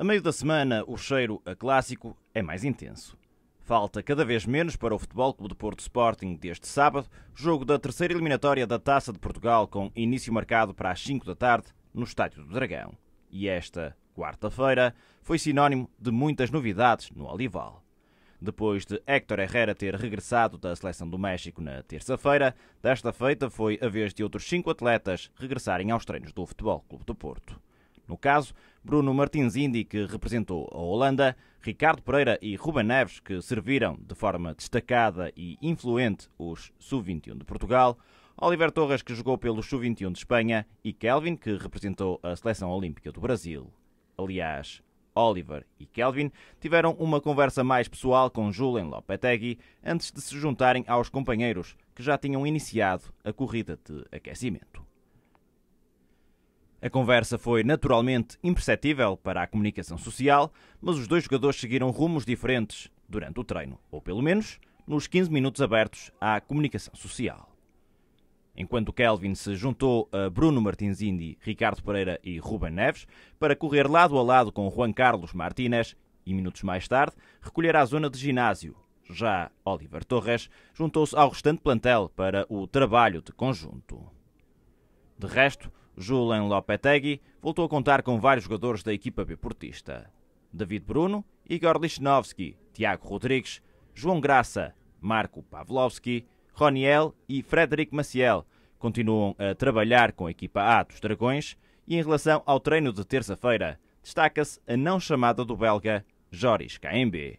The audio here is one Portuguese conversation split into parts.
A meio da semana, o cheiro a clássico é mais intenso. Falta cada vez menos para o Futebol Clube do Porto Sporting deste sábado, jogo da terceira eliminatória da Taça de Portugal com início marcado para as 5 da tarde no Estádio do Dragão. E esta quarta-feira foi sinónimo de muitas novidades no Olival. Depois de Héctor Herrera ter regressado da seleção do México na terça-feira, desta feita foi a vez de outros cinco atletas regressarem aos treinos do Futebol Clube do Porto. No caso, Bruno Martins Indy, que representou a Holanda, Ricardo Pereira e Ruben Neves, que serviram de forma destacada e influente os sub-21 de Portugal, Oliver Torres, que jogou pelo sub-21 de Espanha, e Kelvin, que representou a seleção olímpica do Brasil. Aliás, Oliver e Kelvin tiveram uma conversa mais pessoal com Julen Lopetegui antes de se juntarem aos companheiros que já tinham iniciado a corrida de aquecimento. A conversa foi naturalmente imperceptível para a comunicação social, mas os dois jogadores seguiram rumos diferentes durante o treino, ou pelo menos nos 15 minutos abertos à comunicação social. Enquanto Kelvin se juntou a Bruno Martins Indy, Ricardo Pereira e Ruben Neves para correr lado a lado com Juan Carlos Martínez e minutos mais tarde recolher à zona de ginásio. Já Oliver Torres juntou-se ao restante plantel para o trabalho de conjunto. De resto, Julen Lopetegui voltou a contar com vários jogadores da equipa B portista. David Bruno, Igor Lichnowsky, Tiago Rodrigues, João Graça, Marco Pavlovski, Roniel e Frederic Maciel continuam a trabalhar com a equipa A dos Dragões e em relação ao treino de terça-feira, destaca-se a não chamada do belga Joris KMB.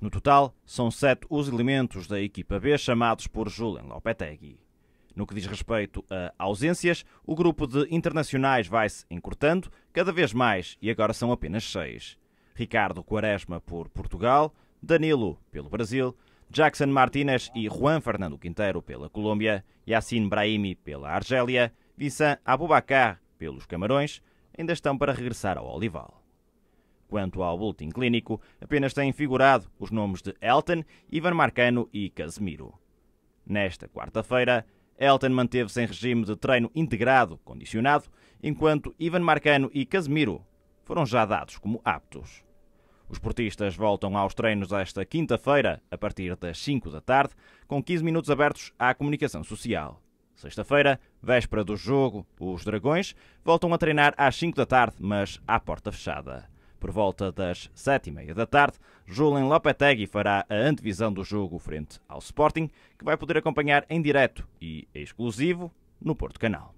No total, são sete os elementos da equipa B chamados por Julen Lopetegui. No que diz respeito a ausências, o grupo de internacionais vai-se encurtando cada vez mais e agora são apenas seis. Ricardo Quaresma por Portugal, Danilo pelo Brasil, Jackson Martínez e Juan Fernando Quinteiro pela Colômbia, Yassine Brahimi pela Argélia, Vincent Abubacar pelos Camarões, ainda estão para regressar ao Olival. Quanto ao boletim clínico, apenas têm figurado os nomes de Elton, Ivan Marcano e Casemiro. Nesta quarta-feira, Elton manteve-se em regime de treino integrado, condicionado, enquanto Ivan Marcano e Casemiro foram já dados como aptos. Os portistas voltam aos treinos esta quinta-feira, a partir das 5 da tarde, com 15 minutos abertos à comunicação social. Sexta-feira, véspera do jogo, os Dragões voltam a treinar às 5 da tarde, mas à porta fechada por volta das sete e meia da tarde, Julen Lopetegui fará a antevisão do jogo frente ao Sporting, que vai poder acompanhar em direto e exclusivo no Porto Canal.